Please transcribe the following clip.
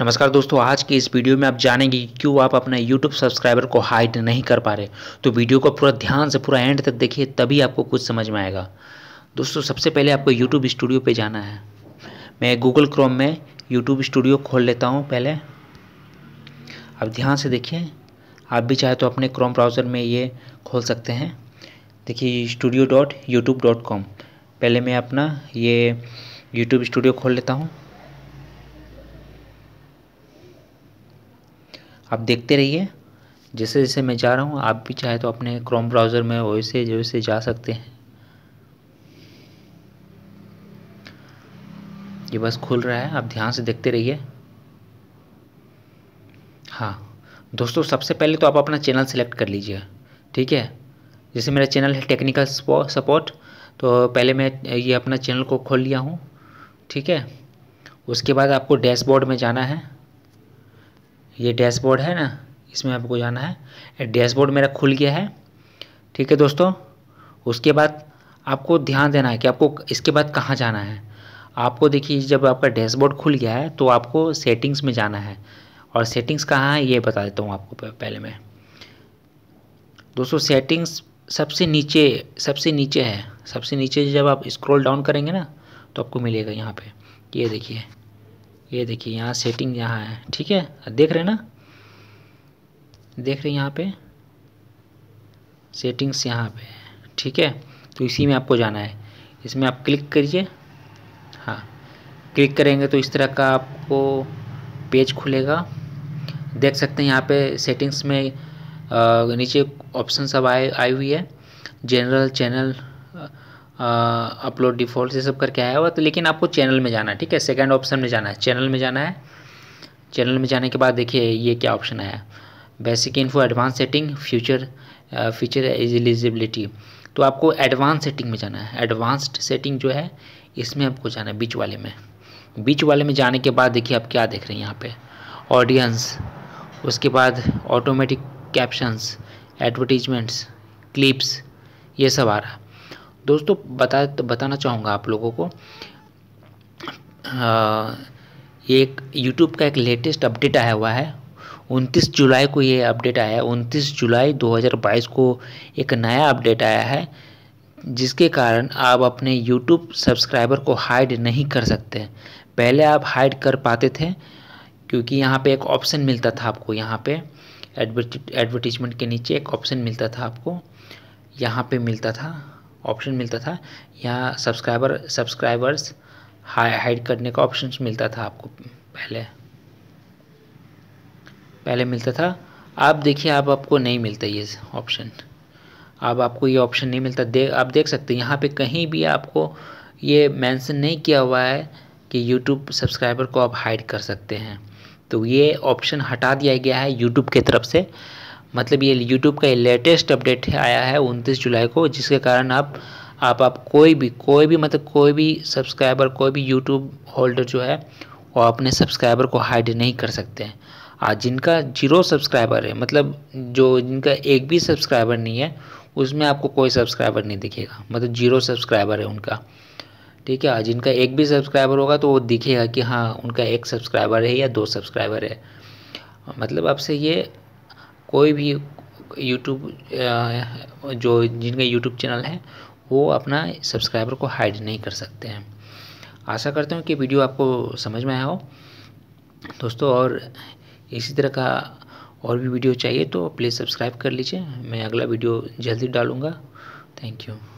नमस्कार दोस्तों आज के इस वीडियो में आप जानेंगे क्यों आप अपने YouTube सब्सक्राइबर को हाइड नहीं कर पा रहे तो वीडियो को पूरा ध्यान से पूरा एंड तक देखिए तभी आपको कुछ समझ में आएगा दोस्तों सबसे पहले आपको YouTube स्टूडियो पे जाना है मैं गूगल क्रोम में यूट्यूब स्टूडियो खोल लेता हूँ पहले आप ध्यान से देखिए आप भी चाहे तो अपने क्रोम ब्राउज़र में ये खोल सकते हैं देखिए studio dot YouTube dot com पहले मैं अपना ये यूट्यूब स्टूडियो खोल लेता हूँ आप देखते रहिए जैसे जैसे मैं जा रहा हूँ आप भी चाहे तो अपने क्रोम ब्राउज़र में वैसे जैसे जा सकते हैं ये बस खुल रहा है आप ध्यान से देखते रहिए हाँ दोस्तों सबसे पहले तो आप अपना चैनल सेलेक्ट कर लीजिए ठीक है जैसे मेरा चैनल है टेक्निकल सपोर्ट तो पहले मैं ये अपना चैनल को खोल लिया हूँ ठीक है उसके बाद आपको डैशबोर्ड में जाना है ये डैशबोर्ड है ना इसमें आपको जाना है डैशबोर्ड मेरा खुल गया है ठीक है दोस्तों उसके बाद आपको ध्यान देना है कि आपको इसके बाद कहाँ जाना है आपको देखिए जब आपका डैशबोर्ड खुल गया है तो आपको सेटिंग्स में जाना है और सेटिंग्स कहाँ है ये बता देता हूँ आपको पहले मैं दोस्तों सेटिंग्स सबसे नीचे सबसे नीचे है सबसे नीचे जब आप स्क्रॉल डाउन करेंगे ना तो आपको मिलेगा यहाँ पे ये देखिए ये देखिए यहाँ सेटिंग यहाँ है ठीक है देख रहे हैं ना देख रहे हैं यहाँ पे सेटिंग्स यहाँ पे ठीक है तो इसी में आपको जाना है इसमें आप क्लिक करिए हाँ क्लिक करेंगे तो इस तरह का आपको पेज खुलेगा देख सकते हैं यहाँ पे सेटिंग्स में आ, नीचे ऑप्शन सब आए आई हुई है जनरल चैनल अपलोड डिफ़ॉल्ट ये सब करके आया हुआ तो लेकिन आपको चैनल में जाना है ठीक है सेकेंड ऑप्शन में जाना है चैनल में जाना है चैनल में जाने के बाद देखिए ये क्या ऑप्शन आया basic info advance setting future future eligibility तो आपको एडवांस सेटिंग में जाना है एडवांस्ड सेटिंग जो है इसमें आपको जाना है बीच वाले में बीच वाले में जाने के बाद देखिए आप क्या देख रहे हैं यहाँ पे ऑडियंस उसके बाद ऑटोमेटिक कैप्शंस एडवर्टीजमेंट्स क्लिप्स ये सब आ रहा है दोस्तों बता बताना चाहूँगा आप लोगों को आ, एक यूट्यूब का एक लेटेस्ट अपडेट आया हुआ है 29 जुलाई को ये अपडेट आया है 29 जुलाई 2022 को एक नया अपडेट आया है जिसके कारण आप अपने YouTube सब्सक्राइबर को हाइड नहीं कर सकते पहले आप हाइड कर पाते थे क्योंकि यहाँ पे एक ऑप्शन मिलता था आपको यहाँ पे एडवर्टीजमेंट के नीचे एक ऑप्शन मिलता था आपको यहाँ पे मिलता था ऑप्शन मिलता था यहाँ सब्सक्राइबर सब्सक्राइबर्स हाइड करने का ऑप्शन मिलता था आपको पहले पहले मिलता था आप देखिए आप आपको नहीं मिलता ये ऑप्शन अब आपको ये ऑप्शन नहीं मिलता दे आप देख सकते हैं यहाँ पे कहीं भी आपको ये मेंशन नहीं किया हुआ है कि यूट्यूब सब्सक्राइबर को आप हाइड कर सकते हैं तो ये ऑप्शन हटा दिया गया है यूट्यूब के तरफ से मतलब ये यूट्यूब का लेटेस्ट अपडेट आया है उनतीस जुलाई को जिसके कारण आप आप आप कोई भी कोई भी मतलब कोई भी सब्सक्राइबर कोई भी यूट्यूब होल्डर जो है वो अपने सब्सक्राइबर को हाइड नहीं कर सकते हैं आज जिनका जीरो सब्सक्राइबर है मतलब जो जिनका एक भी सब्सक्राइबर नहीं है उसमें आपको कोई सब्सक्राइबर नहीं दिखेगा मतलब जीरो सब्सक्राइबर है उनका ठीक है जिनका एक भी सब्सक्राइबर होगा तो वो दिखेगा कि हाँ उनका एक सब्सक्राइबर है या दो सब्सक्राइबर है मतलब आपसे ये कोई भी यूट्यूब जो जिनके यूट्यूब चैनल हैं वो अपना सब्सक्राइबर को हाइड नहीं कर सकते हैं आशा करते हूँ कि वीडियो आपको समझ में आया हो दोस्तों और इसी तरह का और भी वीडियो चाहिए तो प्लीज़ सब्सक्राइब कर लीजिए मैं अगला वीडियो जल्दी डालूँगा थैंक यू